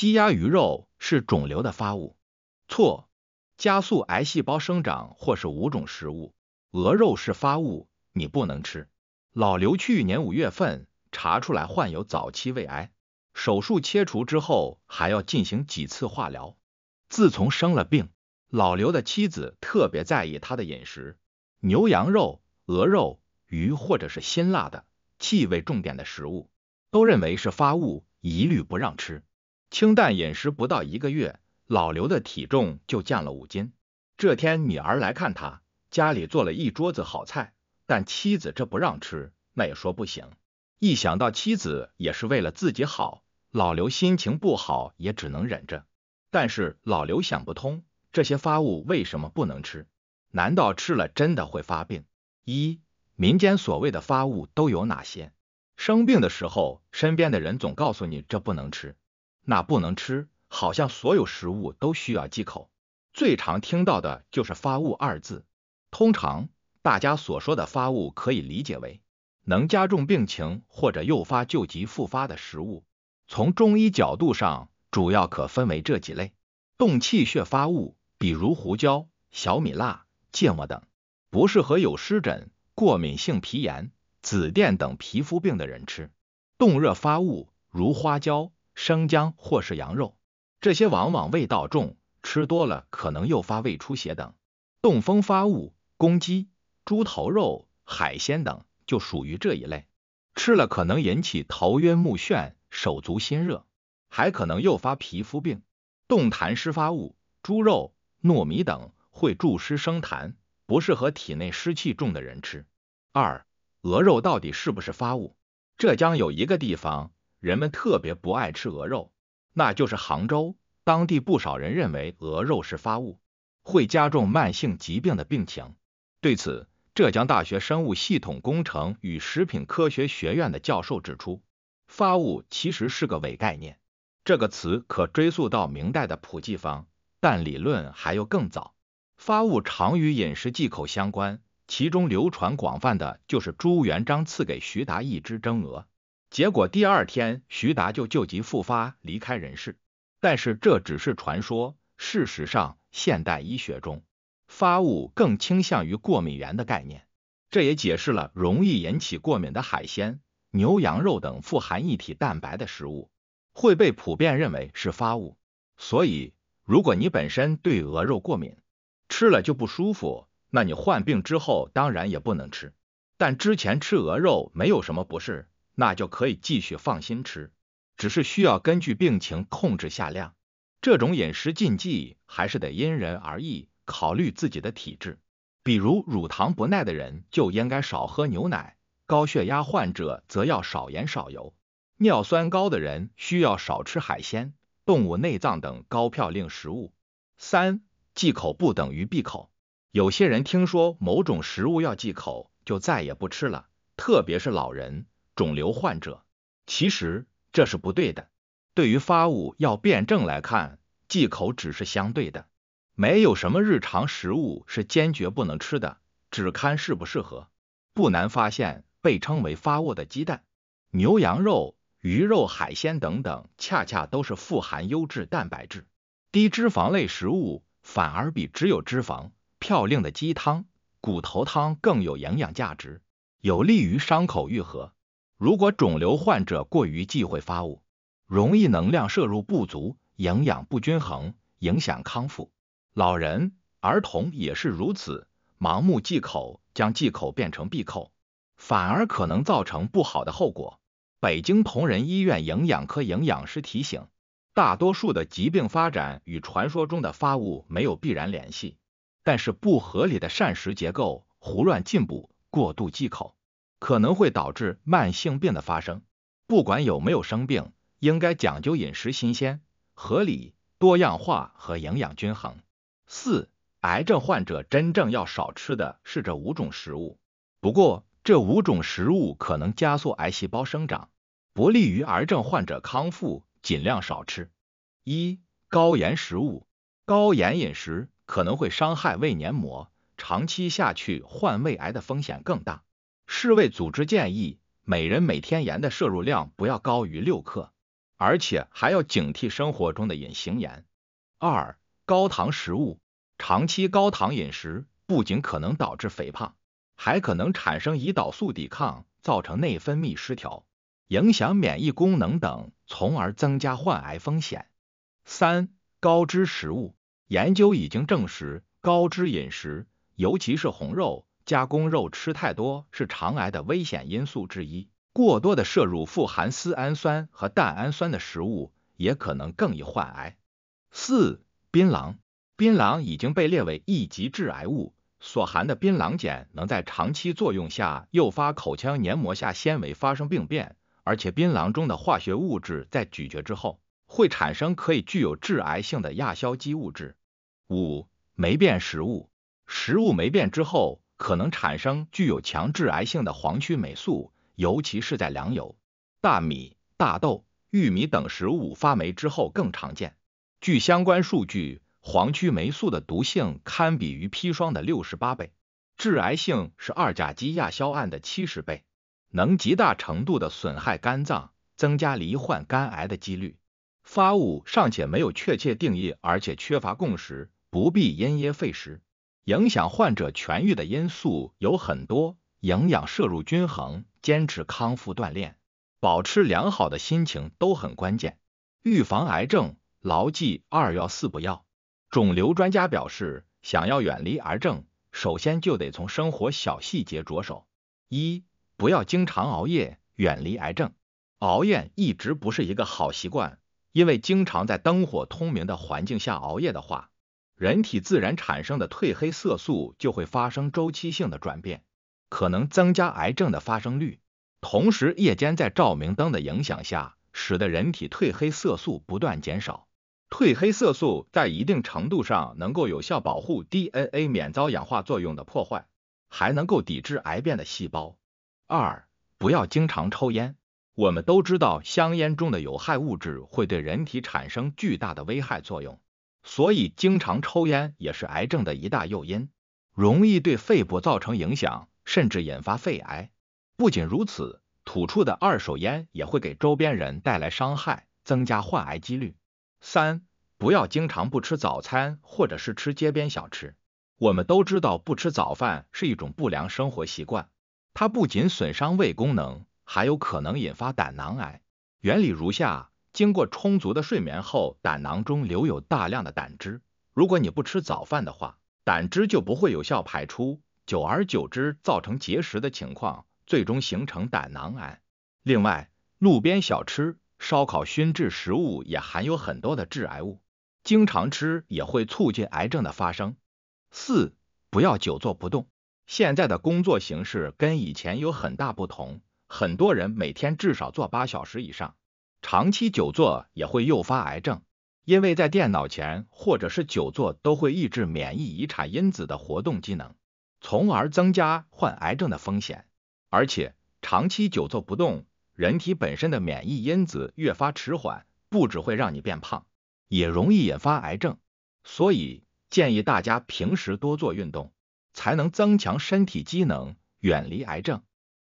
鸡鸭鱼肉是肿瘤的发物，错，加速癌细胞生长，或是五种食物。鹅肉是发物，你不能吃。老刘去年五月份查出来患有早期胃癌，手术切除之后还要进行几次化疗。自从生了病，老刘的妻子特别在意他的饮食，牛羊肉、鹅肉、鱼或者是辛辣的、气味重点的食物，都认为是发物，一律不让吃。清淡饮食不到一个月，老刘的体重就降了五斤。这天女儿来看他，家里做了一桌子好菜，但妻子这不让吃，那也说不行。一想到妻子也是为了自己好，老刘心情不好也只能忍着。但是老刘想不通，这些发物为什么不能吃？难道吃了真的会发病？一，民间所谓的发物都有哪些？生病的时候，身边的人总告诉你这不能吃。那不能吃，好像所有食物都需要忌口。最常听到的就是“发物”二字。通常大家所说的“发物”，可以理解为能加重病情或者诱发旧疾复发的食物。从中医角度上，主要可分为这几类：动气血发物，比如胡椒、小米辣、芥末等，不适合有湿疹、过敏性皮炎、紫癜等皮肤病的人吃；动热发物，如花椒。生姜或是羊肉，这些往往味道重，吃多了可能诱发胃出血等。冻风发物，公鸡、猪头肉、海鲜等就属于这一类，吃了可能引起头晕目眩、手足心热，还可能诱发皮肤病。动痰湿发物，猪肉、糯米等会助湿生痰，不适合体内湿气重的人吃。二，鹅肉到底是不是发物？浙江有一个地方。人们特别不爱吃鹅肉，那就是杭州当地不少人认为鹅肉是发物，会加重慢性疾病的病情。对此，浙江大学生物系统工程与食品科学学院的教授指出，发物其实是个伪概念，这个词可追溯到明代的《普济方》，但理论还有更早。发物常与饮食忌口相关，其中流传广泛的就是朱元璋赐给徐达一只蒸鹅。结果第二天，徐达就旧疾复发，离开人世。但是这只是传说，事实上，现代医学中，发物更倾向于过敏源的概念。这也解释了容易引起过敏的海鲜、牛羊肉等富含异体蛋白的食物会被普遍认为是发物。所以，如果你本身对鹅肉过敏，吃了就不舒服，那你患病之后当然也不能吃。但之前吃鹅肉没有什么不适。那就可以继续放心吃，只是需要根据病情控制下量。这种饮食禁忌还是得因人而异，考虑自己的体质。比如乳糖不耐的人就应该少喝牛奶，高血压患者则要少盐少油，尿酸高的人需要少吃海鲜、动物内脏等高嘌呤食物。三，忌口不等于闭口。有些人听说某种食物要忌口，就再也不吃了，特别是老人。肿瘤患者其实这是不对的。对于发物要辩证来看，忌口只是相对的，没有什么日常食物是坚决不能吃的，只看适不适合。不难发现，被称为发物的鸡蛋、牛羊肉、鱼肉、海鲜等等，恰恰都是富含优质蛋白质、低脂肪类食物，反而比只有脂肪嘌呤的鸡汤、骨头汤更有营养价值，有利于伤口愈合。如果肿瘤患者过于忌讳发物，容易能量摄入不足，营养不均衡，影响康复。老人、儿童也是如此，盲目忌口，将忌口变成闭口，反而可能造成不好的后果。北京同仁医院营养科营养师提醒，大多数的疾病发展与传说中的发物没有必然联系，但是不合理的膳食结构、胡乱进补、过度忌口。可能会导致慢性病的发生。不管有没有生病，应该讲究饮食新鲜、合理、多样化和营养均衡。四，癌症患者真正要少吃的是这五种食物。不过，这五种食物可能加速癌细胞生长，不利于癌症患者康复，尽量少吃。一，高盐食物。高盐饮食可能会伤害胃黏膜，长期下去患胃癌的风险更大。世卫组织建议，每人每天盐的摄入量不要高于六克，而且还要警惕生活中的隐形盐。二、高糖食物，长期高糖饮食不仅可能导致肥胖，还可能产生胰岛素抵抗，造成内分泌失调，影响免疫功能等，从而增加患癌风险。三、高脂食物，研究已经证实，高脂饮食，尤其是红肉。加工肉吃太多是肠癌的危险因素之一，过多的摄入富含丝氨酸和蛋氨酸的食物也可能更易患癌。四、槟榔，槟榔已经被列为一级致癌物，所含的槟榔碱能在长期作用下诱发口腔黏膜下纤维发生病变，而且槟榔中的化学物质在咀嚼之后会产生可以具有致癌性的亚硝基物质。五、霉变食物，食物霉变之后。可能产生具有强致癌性的黄曲霉素，尤其是在粮油、大米、大豆、玉米等食物发霉之后更常见。据相关数据，黄曲霉素的毒性堪比于砒霜的六十八倍，致癌性是二甲基亚硝胺的七十倍，能极大程度的损害肝脏，增加罹患肝癌的几率。发物尚且没有确切定义，而且缺乏共识，不必因噎废食。影响患者痊愈的因素有很多，营养摄入均衡、坚持康复锻炼、保持良好的心情都很关键。预防癌症，牢记二要四不要。肿瘤专家表示，想要远离癌症，首先就得从生活小细节着手。一、不要经常熬夜，远离癌症。熬夜一直不是一个好习惯，因为经常在灯火通明的环境下熬夜的话。人体自然产生的褪黑色素就会发生周期性的转变，可能增加癌症的发生率。同时，夜间在照明灯的影响下，使得人体褪黑色素不断减少。褪黑色素在一定程度上能够有效保护 DNA 免遭氧化作用的破坏，还能够抵制癌变的细胞。二，不要经常抽烟。我们都知道，香烟中的有害物质会对人体产生巨大的危害作用。所以，经常抽烟也是癌症的一大诱因，容易对肺部造成影响，甚至引发肺癌。不仅如此，吐出的二手烟也会给周边人带来伤害，增加患癌几率。三，不要经常不吃早餐，或者是吃街边小吃。我们都知道，不吃早饭是一种不良生活习惯，它不仅损伤胃功能，还有可能引发胆囊癌。原理如下。经过充足的睡眠后，胆囊中留有大量的胆汁。如果你不吃早饭的话，胆汁就不会有效排出，久而久之造成结石的情况，最终形成胆囊癌。另外，路边小吃、烧烤、熏制食物也含有很多的致癌物，经常吃也会促进癌症的发生。四、不要久坐不动。现在的工作形式跟以前有很大不同，很多人每天至少坐八小时以上。长期久坐也会诱发癌症，因为在电脑前或者是久坐都会抑制免疫遗产因子的活动机能，从而增加患癌症的风险。而且长期久坐不动，人体本身的免疫因子越发迟缓，不只会让你变胖，也容易引发癌症。所以建议大家平时多做运动，才能增强身体机能，远离癌症。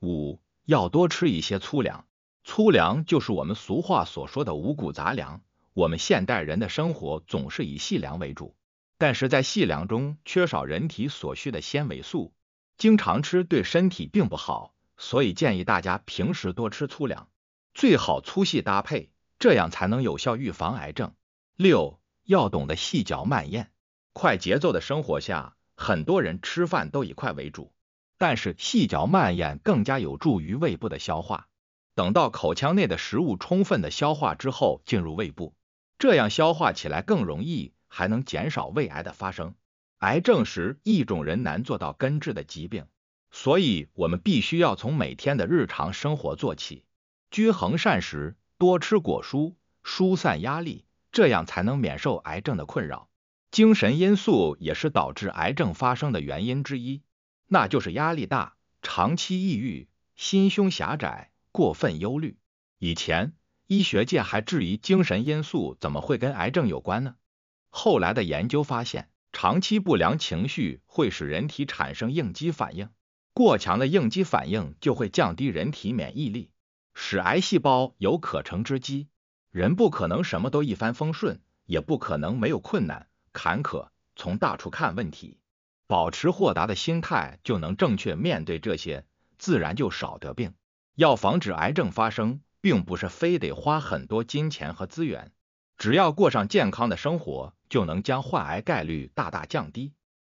五要多吃一些粗粮。粗粮就是我们俗话所说的五谷杂粮。我们现代人的生活总是以细粮为主，但是在细粮中缺少人体所需的纤维素，经常吃对身体并不好。所以建议大家平时多吃粗粮，最好粗细搭配，这样才能有效预防癌症。六要懂得细嚼慢咽。快节奏的生活下，很多人吃饭都以快为主，但是细嚼慢咽更加有助于胃部的消化。等到口腔内的食物充分的消化之后，进入胃部，这样消化起来更容易，还能减少胃癌的发生。癌症是一种人难做到根治的疾病，所以我们必须要从每天的日常生活做起，均衡膳食，多吃果蔬，疏散压力，这样才能免受癌症的困扰。精神因素也是导致癌症发生的原因之一，那就是压力大，长期抑郁，心胸狭窄。过分忧虑。以前医学界还质疑精神因素怎么会跟癌症有关呢？后来的研究发现，长期不良情绪会使人体产生应激反应，过强的应激反应就会降低人体免疫力，使癌细胞有可乘之机。人不可能什么都一帆风顺，也不可能没有困难坎坷。从大处看问题，保持豁达的心态，就能正确面对这些，自然就少得病。要防止癌症发生，并不是非得花很多金钱和资源，只要过上健康的生活，就能将患癌概率大大降低。